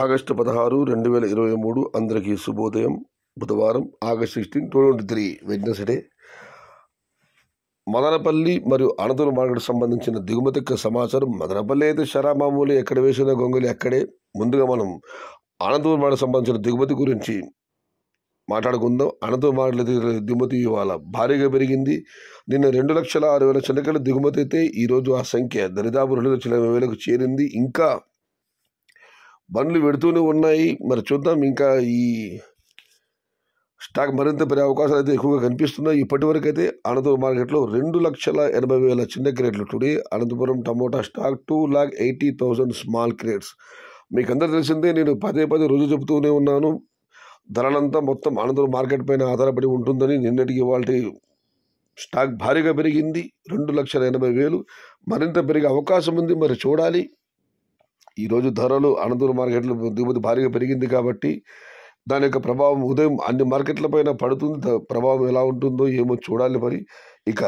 August పదహారు రెండు వేల ఇరవై మూడు అందరికీ శుభోదయం బుధవారం August sixteen two twenty three Wednesday Madanapalle మరియు అనంతపురం మార్కెట్ సంబంధించిన దిగుమతి సమాచారం మదనపల్లి అయితే షరా మామూలు ఎక్కడ వేసిన గొంగులు ఎక్కడే ముందుగా మనం అనంతపురం మార్కెట్ సంబంధించిన దిగుమతి గురించి మాట్లాడుకుందాం అనంతపురం మార్కెట్ దిగుమతి ఇవాళ భారీగా పెరిగింది నిన్న రెండు లక్షల ఆరు వేల చిన్నకల దిగుమతి అయితే ఈరోజు ఆ సంఖ్య దరిదాపు రెండు లక్షల ఇరవై వేలకు చేరింది ఇంకా బండ్లు పెడుతూనే ఉన్నాయి మరి చూద్దాం ఇంకా ఈ స్టాక్ మరింత పెరిగే అవకాశాలు అయితే ఎక్కువగా కనిపిస్తున్నాయి ఇప్పటి వరకు అయితే అనంతపురం మార్కెట్లో రెండు లక్షల ఎనభై వేల చిన్న క్రేట్లు today Anantapuram tomato stock two lakh eighty thousand small crates మీకు అందరూ తెలిసిందే నేను పదే పదే రోజు చెబుతూనే ఉన్నాను ధరలంతా మొత్తం అనంతపురం మార్కెట్ పైన ఆధారపడి ఉంటుందని నిన్నటికి వాళ్ళ స్టాక్ భారీగా పెరిగింది రెండు లక్షల ఎనభై వేలు మరింత పెరిగే అవకాశం ఉంది మరి చూడాలి ఈరోజు ధరలు అనంతపురం మార్కెట్లో దిగుమతి భారీగా పెరిగింది కాబట్టి దాని యొక్క ప్రభావం ఉదయం అన్ని మార్కెట్ల పైన పడుతుంది ప్రభావం ఎలా ఉంటుందో ఏమో చూడాలి మరి ఇక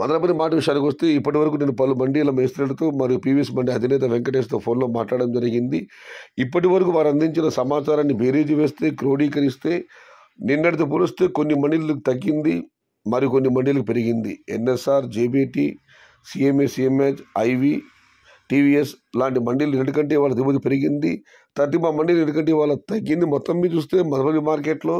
మదనపల్లి మాట విషయానికి వస్తే ఇప్పటి వరకు నేను పలు మండీల మేస్త్రులతో మరియు పీవీఎస్ బండి అధినేత వెంకటేష్తో ఫోన్లో మాట్లాడడం జరిగింది ఇప్పటి వరకు వారు అందించిన సమాచారాన్ని బేరీజు వేస్తే క్రోడీకరిస్తే నిన్నటితో పోలిస్తే కొన్ని మండీలకు తగ్గింది మరి కొన్ని మండీలకు పెరిగింది NSR JBT CMA CMH IV TVS లాంటి మండీలు ఎందుకంటే వాళ్ళ దిగుమతి పెరిగింది మా మండీలు ఎందుకంటే వాళ్ళ తగ్గింది మొత్తం మీద చూస్తే మధుబలి మార్కెట్లో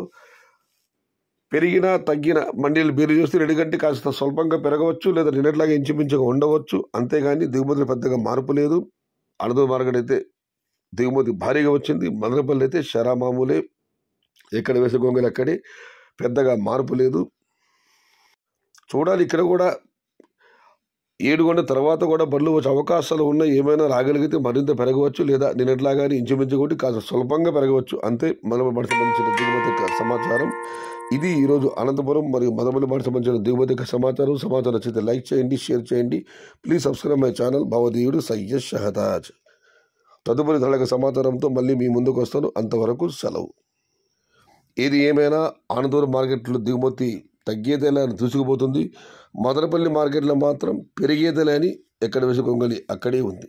పెరిగిన తగ్గిన మండీలు బీరు చూస్తే రెండు కాస్త స్వల్పంగా పెరగవచ్చు లేదా నిన్నట్లాగా ఇంచుమించుగా ఉండవచ్చు అంతేగాని దిగుమతులు పెద్దగా మార్పు లేదు అడదో మార్గం అయితే దిగుమతి భారీగా వచ్చింది మదనపల్లి అయితే షరా మామూలే ఎక్కడ వేసే గొంగలు అక్కడే పెద్దగా మార్పు లేదు చూడాలి ఇక్కడ కూడా ఏడు తర్వాత కూడా బరులు వచ్చే అవకాశాలు ఉన్నాయి ఏమైనా రాగలిగితే మరింత పెరగవచ్చు లేదా కానీ ఇంచుమించు కొట్టి కాస్త సులభంగా పెరగవచ్చు అంతే మనబడి సంబంధించిన దిగుమతి సమాచారం ఇది ఈరోజు అనంతపురం మరియు మదమలబాటు సంబంధించిన దిగుమతి సమాచారం సమాచారం నచ్చితే లైక్ చేయండి షేర్ చేయండి ప్లీజ్ సబ్స్క్రైబ్ మై ఛానల్ భావదీయుడు సయ్యద్ షహతాజ్ తదుపరి తలక సమాచారంతో మళ్ళీ మీ ముందుకు వస్తాను అంతవరకు సెలవు ఏది ఏమైనా అనంతపురం మార్కెట్లో దిగుమతి తగ్గేదేలా అని దూసుకుపోతుంది మదనపల్లి మార్కెట్లో మాత్రం పెరిగేదేలా అని ఎక్కడ వేసుకోగలి అక్కడే ఉంది